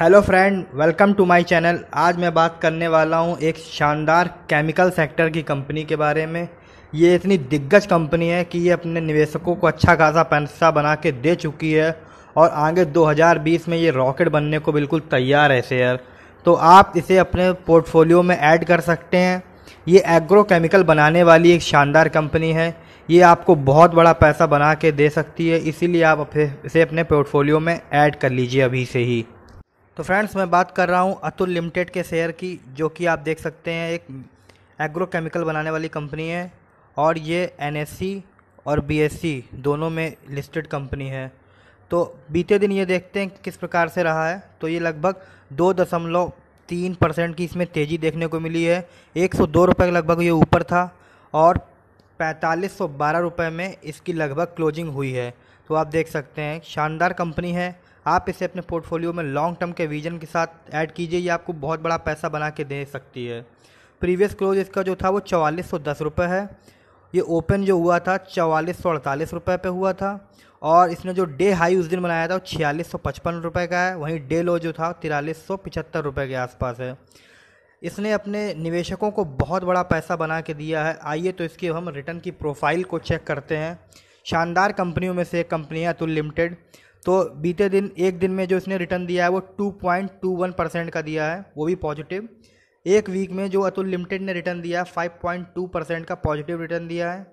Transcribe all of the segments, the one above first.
hello friend welcome to my channel आज मैं बात करने वाला हूँ एक शानदार केमिकल सेक्टर की कंपनी के बारे में ये इतनी दिग्गज कंपनी है कि ये अपने निवेशकों को अच्छा खासा पैसा बना के दे चुकी है और आगे 2020 में ये रॉकेट बनने को बिल्कुल तैयार है शेयर तो आप इसे अपने पोर्टफोलियो में ऐड कर सकते हैं ये एग्रो केमिकल बनाने वाली एक शानदार कंपनी है ये आपको बहुत बड़ा पैसा बना के दे सकती है इसीलिए आप इसे अपने पोर्टफोलियो में ऐड कर लीजिए अभी से ही तो फ्रेंड्स मैं बात कर रहा हूँ अतुल लिमिटेड के शेयर की जो कि आप देख सकते हैं एक एग्रोकेमिकल बनाने वाली कंपनी है और ये एन और बी दोनों में लिस्टेड कंपनी है तो बीते दिन ये देखते हैं कि किस प्रकार से रहा है तो ये लगभग दो दशमलव तीन परसेंट की इसमें तेज़ी देखने को मिली है एक सौ दो रुपये लगभग ये ऊपर था और पैंतालीस सौ बारह रुपये में इसकी लगभग क्लोजिंग हुई है तो आप देख सकते हैं शानदार कंपनी है आप इसे अपने पोर्टफोलियो में लॉन्ग टर्म के विजन के साथ ऐड कीजिए ये आपको बहुत बड़ा पैसा बना के दे सकती है प्रीवियस क्लोज इसका जो था वो चवालीस सौ दस रुपये है ये ओपन जो हुआ था चवालीस सौ अड़तालीस रुपये पर हुआ था और इसने जो डे हाई उस दिन बनाया था वो छियालीस सौ पचपन रुपये का है वहीं डे लो जो था तिरालीस सौ पिचहत्तर रुपये के आसपास है इसने अपने निवेशकों को बहुत बड़ा पैसा बना के दिया है आइए तो इसकी हम रिटर्न की प्रोफाइल को चेक करते हैं शानदार कंपनियों में से एक कंपनी है अतुल लिमिटेड तो बीते दिन एक दिन में जो इसने रिटर्न दिया है वो two point two one percent का दिया है वो भी पॉजिटिव एक वीक में जो अतुल लिमिटेड ने रिटर्न दिया है फाइव पॉइंट टू परसेंट का पॉजिटिव रिटर्न दिया है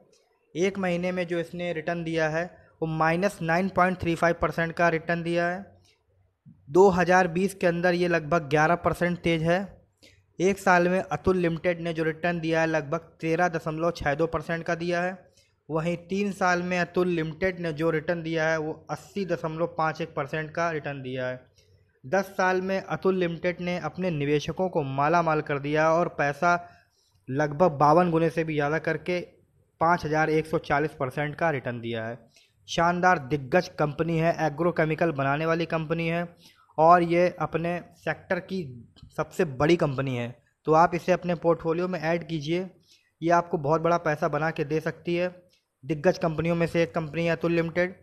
एक महीने में जो इसने रिटर्न दिया है वो minus nine point three five percent का रिटर्न दिया है 2020 के अंदर ये लगभग 11 परसेंट तेज है एक साल में अतुल लिमिटेड ने जो रिटर्न दिया है लगभग तेरह दशमलव छः दो परसेंट का दिया है वहीं तीन साल में अतुल लिमिटेड ने जो रिटर्न दिया है वो अस्सी दशमलव पाँच एक परसेंट का रिटर्न दिया है दस साल में अतुल लिमिटेड ने अपने निवेशकों को माला माल कर दिया और पैसा लगभग बावन गुने से भी ज़्यादा करके पाँच हज़ार एक सौ चालीस परसेंट का रिटर्न दिया है शानदार दिग्गज कंपनी है एग्रोकेमिकल बनाने वाली कंपनी है और ये अपने सेक्टर की सबसे बड़ी कंपनी है तो आप इसे अपने पोर्टफोलियो में ऐड कीजिए ये आपको बहुत बड़ा पैसा बना के दे सकती है दिग्गज कंपनियों में से एक कंपनी है अतुल लिमिटेड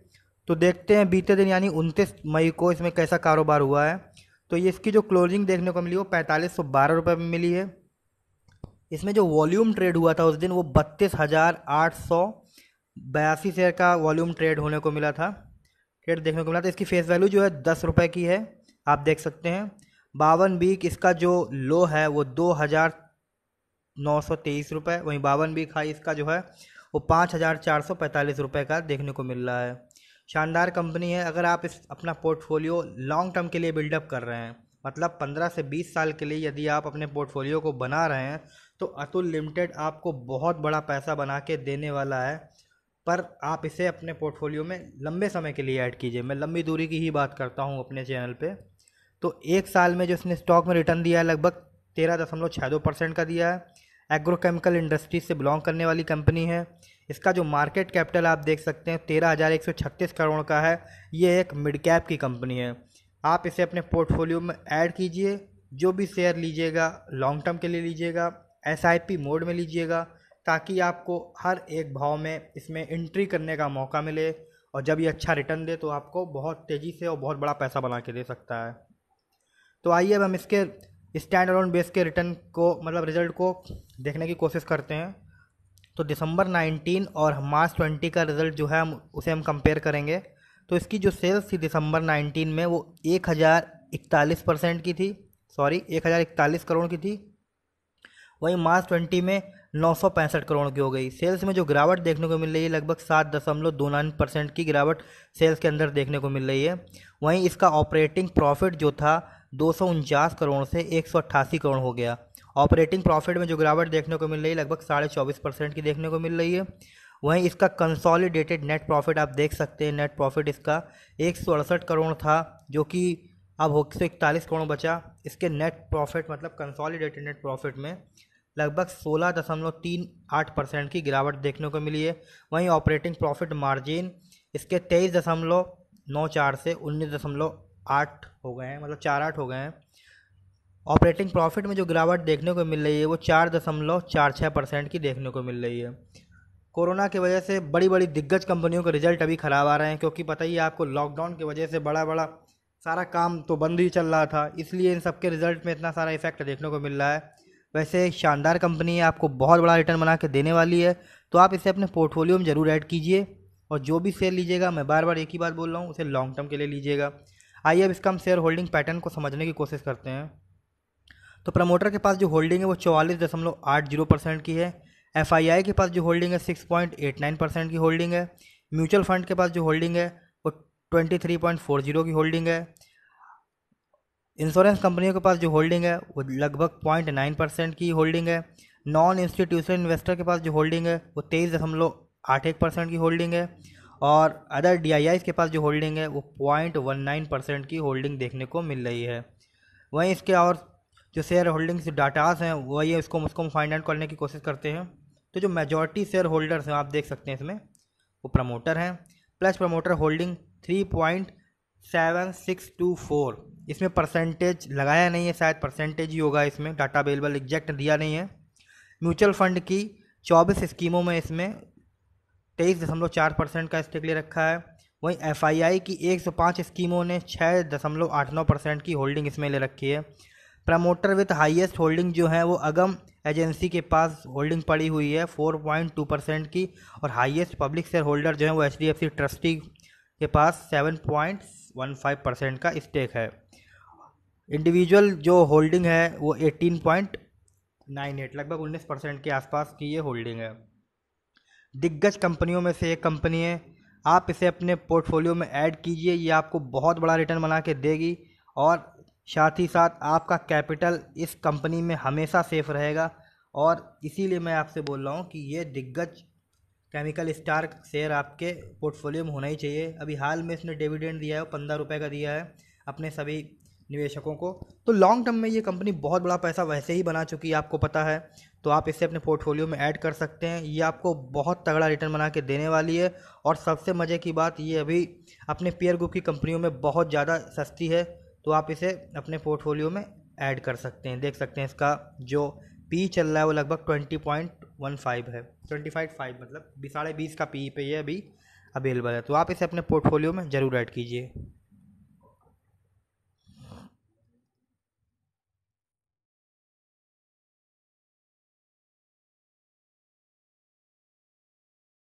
तो देखते हैं बीते दिन यानी उनतीस मई को इसमें कैसा कारोबार हुआ है तो ये इसकी जो क्लोजिंग देखने को मिली वो पैंतालीस सौ बारह रुपये में मिली है इसमें जो वॉल्यूम ट्रेड हुआ था उस दिन वो बत्तीस हज़ार आठ सौ बयासी शेयर का वॉल्यूम ट्रेड होने को मिला था ट्रेड देखने को मिला था तो इसकी फेस वैल्यू जो है दस रुपये की है आप देख सकते हैं बावन बीक इसका जो लो है वो दो हज़ार नौ सौ तेईस रुपये वहीं बावन बीक हाई इसका जो है वो पाँच हज़ार चार सौ पैंतालीस रुपये का देखने को मिल रहा है शानदार कंपनी है अगर आप इस अपना पोर्टफोलियो लॉन्ग टर्म के लिए बिल्डअप कर रहे हैं मतलब पंद्रह से बीस साल के लिए यदि आप अपने पोर्टफोलियो को बना रहे हैं तो अतुल लिमिटेड आपको बहुत बड़ा पैसा बना के देने वाला है पर आप इसे अपने पोर्टफोलियो में लंबे समय के लिए ऐड कीजिए मैं लंबी दूरी की ही बात करता हूँ अपने चैनल पे तो एक साल में जो इसने स्टॉक में रिटर्न दिया है लगभग तेरह दशमलव छः दो परसेंट का दिया है एग्रोकेमिकल इंडस्ट्री से बिलोंग करने वाली कंपनी है इसका जो मार्केट कैपिटल आप देख सकते हैं तेरह हज़ार एक सौ छत्तीस करोड़ का है ये एक मिड कैप की कंपनी है आप इसे अपने पोर्टफोलियो में ऐड कीजिए जो भी शेयर लीजिएगा लॉन्ग टर्म के लिए लीजिएगा एस मोड में लीजिएगा ताकि आपको हर एक भाव में इसमें एंट्री करने का मौका मिले और जब ये अच्छा रिटर्न दे तो आपको बहुत तेज़ी से और बहुत बड़ा पैसा बना के दे सकता है तो आइए अब हम इसके स्टैंड अलोन बेस के रिटर्न को मतलब रिजल्ट को देखने की कोशिश करते हैं तो दिसंबर 19 और मार्च 20 का रिज़ल्ट जो है हम उसे हम कंपेयर करेंगे तो इसकी जो सेल्स थी दिसंबर 19 में वो एक हज़ार इकतालीस परसेंट की थी सॉरी एक हज़ार इकतालीस करोड़ की थी वहीं मार्च ट्वेंटी में नौ सौ पैंसठ करोड़ की हो गई सेल्स में जो गिरावट देखने को मिल रही है लगभग सात दशमलव दो नाइन परसेंट की गिरावट सेल्स के अंदर देखने को मिल रही है वहीं इसका ऑपरेटिंग प्रॉफिट जो था दो करोड़ से एक करोड़ हो गया ऑपरेटिंग प्रॉफिट में जो गिरावट देखने को मिल रही है लगभग साढ़े चौबीस परसेंट की देखने को मिल रही है वहीं इसका कंसोलिडेटेड नेट प्रॉफिट आप देख सकते हैं नेट प्रॉफिट इसका एक सौ अड़सठ करोड़ था जो कि अब हो सौ इकतालीस करोड़ बचा इसके नेट प्रॉफिट मतलब कंसोलिडेटेड नेट प्रॉफिट में लगभग सोलह दशमलव तीन आठ परसेंट की गिरावट देखने को मिली है वहीं ऑपरेटिंग प्रॉफिट मार्जिन इसके तेईस दशमलव नौ चार से उन्नीस दशमलव आठ हो गए हैं मतलब चार आठ हो गए हैं ऑपरेटिंग प्रॉफिट में जो गिरावट देखने को मिल रही है वो चार दशमलव चार छः परसेंट की देखने को मिल रही है कोरोना की वजह से बड़ी बड़ी दिग्गज कंपनियों के रिजल्ट अभी ख़राब आ रहे हैं क्योंकि पता ही है आपको लॉकडाउन की वजह से बड़ा बड़ा सारा काम तो बंद ही चल रहा था इसलिए इन सबके रिज़ल्ट में इतना सारा इफेक्ट देखने को मिल रहा है वैसे शानदार कंपनी है आपको बहुत बड़ा रिटर्न बना के देने वाली है तो आप इसे अपने पोर्टफोलियो में ज़रूर ऐड कीजिए और जो भी शेयर लीजिएगा मैं बार बार एक ही बात बोल रहा हूँ उसे लॉन्ग टर्म के लिए लीजिएगा आइए अब इसका हम शेयर होल्डिंग पैटर्न को समझने की कोशिश करते हैं तो प्रमोटर के पास जो होल्डिंग है वो चौवालीस दशमलव आठ जीरो परसेंट की है एफ आई आई के पास जो होल्डिंग है six point eight nine percent की होल्डिंग है म्यूचुअल फंड के पास जो होल्डिंग है वो twenty three point four zero की होल्डिंग है इंश्योरेंस कंपनियों के पास जो होल्डिंग है वो लगभग पॉइंट नाइन परसेंट की होल्डिंग है नॉन इंस्टीट्यूशनल इन्वेस्टर के पास जो होल्डिंग है वो तेईस दशमलव आठ एक परसेंट की होल्डिंग है और अदर डी आई के पास जो होल्डिंग है वो पॉइंट वन नाइन परसेंट की होल्डिंग देखने को मिल रही है वहीं इसके और जो शेयर होल्डिंग्स डाटास हैं वही है इसको मुझको फाइंड आउट करने की कोशिश करते हैं तो जो मेजोरिटी शेयर होल्डर्स हैं आप देख सकते हैं इसमें वो प्रमोटर हैं plus promoter holding three point seven six two four इसमें परसेंटेज लगाया नहीं है शायद परसेंटेज ही होगा इसमें डाटा अवेलेबल एग्जैक्ट दिया नहीं है म्यूचुअल फंड की चौबीस स्कीमों में इसमें तेईस दशमलव चार परसेंट का स्टेक ले रखा है वहीं एफ की एक सौ पाँच स्कीमों ने छः दशमलव आठ नौ परसेंट की होल्डिंग इसमें ले रखी है प्रमोटर विथ हाईएस्ट होल्डिंग जो है वो अगम एजेंसी के पास होल्डिंग पड़ी हुई है फोर पॉइंट टू परसेंट की और हाईएस्ट पब्लिक शेयर होल्डर जो है वो H D F C trustee के पास seven point one five percent का स्टेक है इंडिविजुअल जो होल्डिंग है वो एटीन पॉइंट नाइन एट लगभग उन्नीस परसेंट के आसपास की ये होल्डिंग है दिग्गज कंपनियों में से एक कंपनी है आप इसे अपने पोर्टफोलियो में ऐड कीजिए ये आपको बहुत बड़ा रिटर्न बना के देगी और साथ ही साथ आपका कैपिटल इस कंपनी में हमेशा सेफ रहेगा और इसीलिए मैं आपसे बोल रहा हूँ कि ये दिग्गज केमिकल स्टार शेयर आपके पोर्टफोलियो में होना ही चाहिए अभी हाल में इसने डिविडेंड दिया है पंद्रह रुपये का दिया है अपने सभी निवेशकों को तो लॉन्ग टर्म में ये कंपनी बहुत बड़ा पैसा वैसे ही बना चुकी है आपको पता है तो आप इसे अपने पोर्टफोलियो में ऐड कर सकते हैं ये आपको बहुत तगड़ा रिटर्न बना के देने वाली है और सबसे मज़े की बात ये अभी अपने पीयर ग्रुप की कंपनियों में बहुत ज़्यादा सस्ती है तो आप इसे अपने पोर्टफोलियो में ऐड कर सकते हैं देख सकते हैं इसका जो पी चल रहा है वो लगभग ट्वेंटी पॉइंट वन फाइव है ट्वेंटी फाइव फाइव मतलब साढ़े बीस का पी पे ये अभी अवेलेबल है तो आप इसे अपने पोर्टफोलियो में ज़रूर ऐड कीजिए